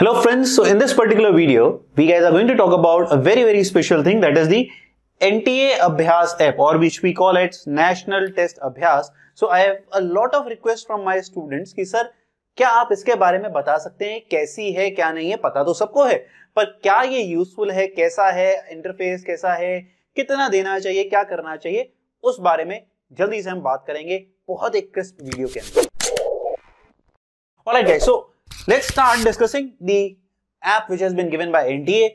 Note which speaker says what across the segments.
Speaker 1: Hello friends, so in this particular video, we guys are going to talk about a very very special thing that is the NTA Abhyas app or which we call it National Test Abhyas. So I have a lot of requests from my students कि sir, क्या आप इसके बारे में बता सकते हैं कैसी है क्या नहीं है पता तो सबको है पर क्या ये यूजफुल है कैसा है इंटरफेस कैसा है कितना देना चाहिए क्या करना चाहिए उस बारे में जल्दी से हम बात करेंगे बहुत एक क्रिस्प वीडियो के अंदर Alright guys, so let's start discussing the app which has been given by NDA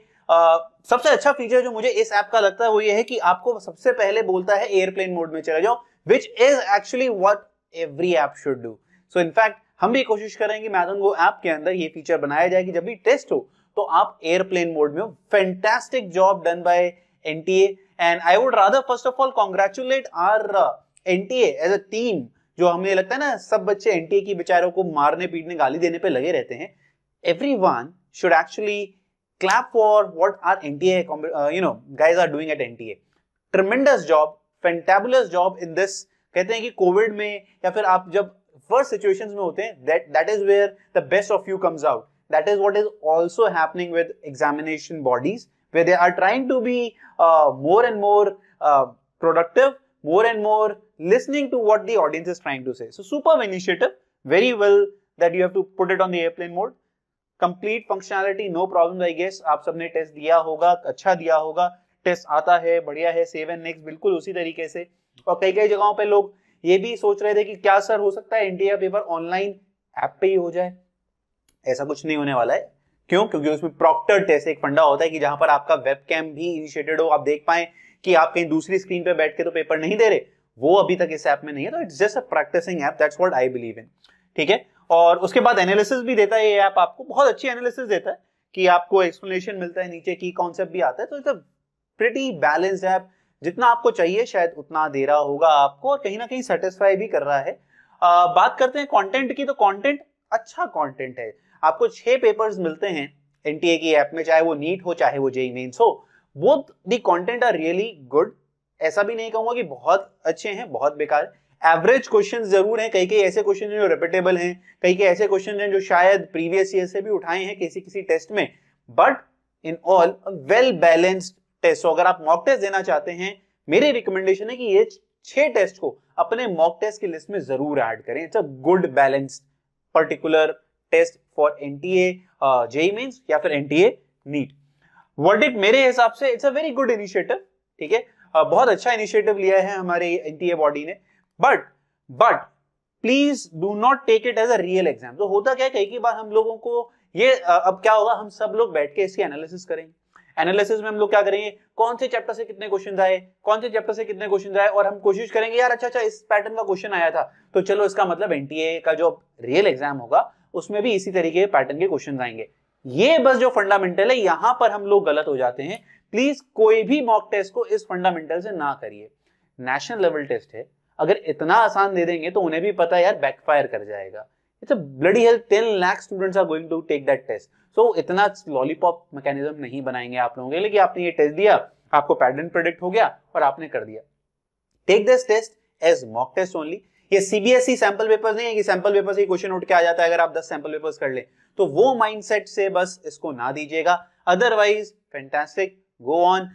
Speaker 1: सबसे अच्छा फीचर जो मुझे इस ऐप का लगता है वो ये है कि आपको सबसे पहले बोलता है एयरप्लेन मोड में चले जाओ which is actually what every app should do so in fact हम भी कोशिश करेंगे मैथन वो ऐप के अंदर ये फीचर बनाया जाए कि जब भी टेस्ट हो तो आप एयरप्लेन मोड में हो fantastic job done by NTA and I would rather first of all congratulate our NTA as a team जो हमें लगता है ना सब बच्चे एनटीए की बेचारों को मारने पीटने गाली देने पे लगे रहते हैं every one should actually clap for what are N T you know guys are doing at N T A tremendous job fabulous job in this कहते हैं कि कोविड में या फिर आप जब फर्स्ट सिचुएशन में होते हैं that that is where the best of you comes out that is what is also happening with examination bodies where they are trying to be more and more productive more and more listening to what the audience is trying to say. So superb initiative, very well that you have to put it on the airplane mode. Complete functionality no problem I guess आप सबने test दिया होगा अच्छा दिया होगा Test आता है बढ़िया है save and next बिल्कुल उसी तरीके से और कई कई जगहों पे लोग ये भी सोच रहे थे कि क्या सर हो सकता है एनटीए पेपर ऑनलाइन ऐप पे ही हो जाए ऐसा कुछ नहीं होने वाला है क्यों क्योंकि उसमें प्रॉक्टर टेस्ट एक फंडा होता है कि जहां पर आपका वेबकैम भी इनिशिएटेड हो आप देख पाए कि आप कहीं दूसरी स्क्रीन पे बैठ के तो पेपर नहीं दे रहे वो अभी तक इस ऐप में नहीं है तो it's just a practising app that's what I believe in ठीक है और उसके बाद एनालिसिस भी देता है ये ऐप आपको बहुत अच्छी एनालिसिस देता है कि आपको एक्सप्लेनेशन मिलता है नीचे की कॉन्सेप्ट भी आता है तो it's a pretty balanced app जितना आपको चाहिए शायद उतना दे रहा होगा आपको और कहीं ना कहीं सेटिस्फाई भी कर रहा है आ, बात करते हैं कॉन्टेंट की तो कॉन्टेंट अच्छा कॉन्टेंट है आपको छह पेपर्स मिलते हैं एनटीए की ऐप में चाहे वो नीट हो चाहे वो जेई मेन्स हो both the content are really good ऐसा भी नहीं कहूंगा कि बहुत अच्छे हैं बहुत बेकार एवरेज क्वेश्चन जरूर हैं कई कई ऐसे क्वेश्चन हैं जो रिपीटेबल हैं कई कई ऐसे क्वेश्चन हैं जो शायद प्रीवियस ईयर से भी उठाए हैं किसी किसी टेस्ट में but in all well balanced test अगर आप मॉक टेस्ट देना चाहते हैं मेरी रिकमेंडेशन है कि ये छह टेस्ट को अपने मॉक टेस्ट की लिस्ट में जरूर ऐड करें it's a good balanced particular test for NTA JEE Mains या फिर एनटीए नीट वर्डिक मेरे हिसाब से it's a very good initiative ठीक है बहुत अच्छा इनिशिएटिव लिया है हमारे एनटीए बॉडी ने but but please do not take it as a real exam तो होता क्या कई की बार हम लोगों को ये अब क्या होगा हम सब लोग बैठ के इसकी एनालिसिस करेंगे एनालिसिस में हम लोग क्या करेंगे कौन से चैप्टर से कितने क्वेश्चन आए कौन से चैप्टर से कितने क्वेश्चन आए और हम कोशिश करेंगे यार अच्छा अच्छा इस पैटर्न का क्वेश्चन आया था तो चलो इसका मतलब एनटीए का जो रियल एग्जाम होगा उसमें भी इसी तरीके के पैटर्न के क्वेश्चन आएंगे ये बस जो फंडामेंटल है यहां पर हम लोग गलत हो जाते हैं प्लीज कोई भी मॉक टेस्ट को इस फंडामेंटल से ना करिए नेशनल लेवल टेस्ट है अगर इतना आसान दे देंगे तो उन्हें भी पता यार बैकफायर कर जाएगा it's a bloody health ten lakh students are going to take that test so इतना लॉलीपॉप मैकेनिज्म नहीं बनाएंगे आप लोगों के लिए कि आपने ये टेस्ट दिया आपको पैटर्न प्रोडिक्ट हो गया और आपने कर दिया take this test as mock test only ये सीबीएसई सैंपल पेपर नहीं है कि सैंपल पेपर से क्वेश्चन उठ के आ जाता है अगर आप 10 सैंपल पेपर्स कर ले तो वो माइंडसेट से बस इसको ना दीजिएगा अदरवाइज फैंटास्टिक गो ऑन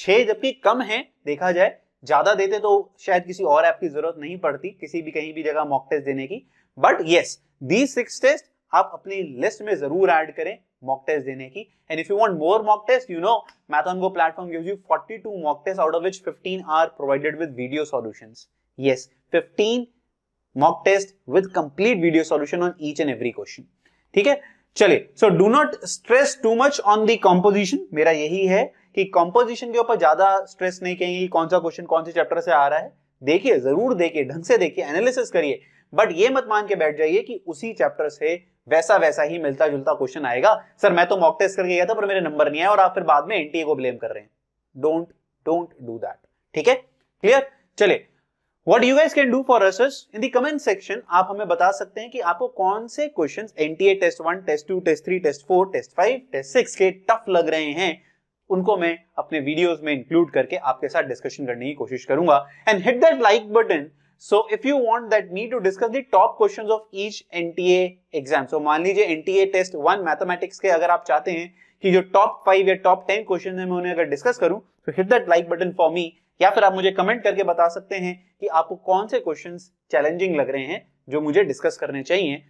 Speaker 1: छह जबकि कम है देखा जाए ज़्यादा देते तो शायद किसी और ऐप की ज़रूरत नहीं पड़ती किसी भी कहीं भी जगह मॉक टेस्ट देने की बट ये दी सिक्स टेस्ट आप अपनी लिस्ट में ज़रूर ऐड करें मॉक टेस्ट देने की and if you want more mock test you know MathonGo platform gives you 42 mock test out of which 15 are provided with video solutions yes 15 mock test with complete video solution on each and every question ठीक है चलिए so do not stress too much on the composition मेरा यही है कि composition के ऊपर ज्यादा स्ट्रेस नहीं कहेंगे कौन सा क्वेश्चन कौन से चैप्टर से आ रहा है देखिए जरूर देखिए ढंग से देखिए एनालिसिस करिए बट ये मत मान के बैठ जाइए कि उसी चैप्टर से वैसा वैसा ही मिलता जुलता क्वेश्चन आएगा सर मैं तो मॉक टेस्ट करके गया था पर मेरे नंबर नहीं आए और आप फिर बाद में एनटीए को ब्लेम कर रहे हैं डोंट डोंट डू दैट ठीक है क्लियर चलिए what you guys can do for research in the comment section आप हमें बता सकते हैं कि आपको कौन से question NTA test one test two test three test four test five test six के टफ लग रहे हैं उनको मैं अपने वीडियोस में इंक्लूड करके आपके साथ डिस्कशन करने की कोशिश करूंगा and hit that like button so if you want that me to discuss the top questions of each NTA exam so मान लीजिए एनटीए टेस्ट वन मैथमेटिक्स के अगर आप चाहते हैं कि जो टॉप फाइव या टॉप टेन क्वेश्चन है मैं उन्हें अगर डिस्कस करूं तो hit that like button for me या फिर आप मुझे कमेंट करके बता सकते हैं कि आपको कौन से क्वेश्चन चैलेंजिंग लग रहे हैं जो मुझे डिस्कस करने चाहिए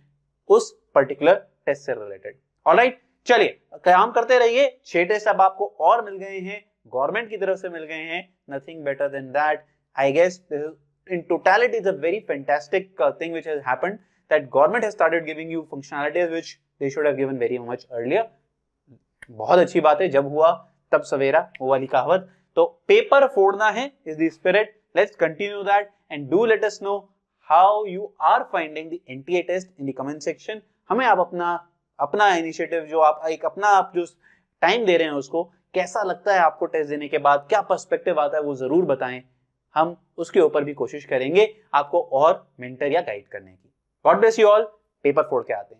Speaker 1: उस पर्टिकुलर टेस्ट से रिलेटेड ऑल ऑलराइट चलिए काम करते रहिए छह टेस्ट अब आपको और मिल गए हैं गवर्नमेंट की तरफ से मिल गए हैं nothing better than that I guess in totality is a very fantastic thing which has happened that government has started giving you you which they should have given very much earlier बहुत अच्छी बात है जब हुआ तब सवेरा वो वाली कहावत तो पेपर फोड़ना है is the spirit let's continue that and do let us know how you are finding the NTA test in the comment section हमें आप अपना अपना इनिशिएटिव जो आप एक अपना आप जो टाइम दे रहे हैं उसको कैसा लगता है आपको टेस्ट देने के बाद क्या पर्सपेक्टिव आता है वो जरूर बताएं हम उसके ऊपर भी कोशिश करेंगे आपको और मेंटर या गाइड करने की God bless you all paper फोड़ के आते हैं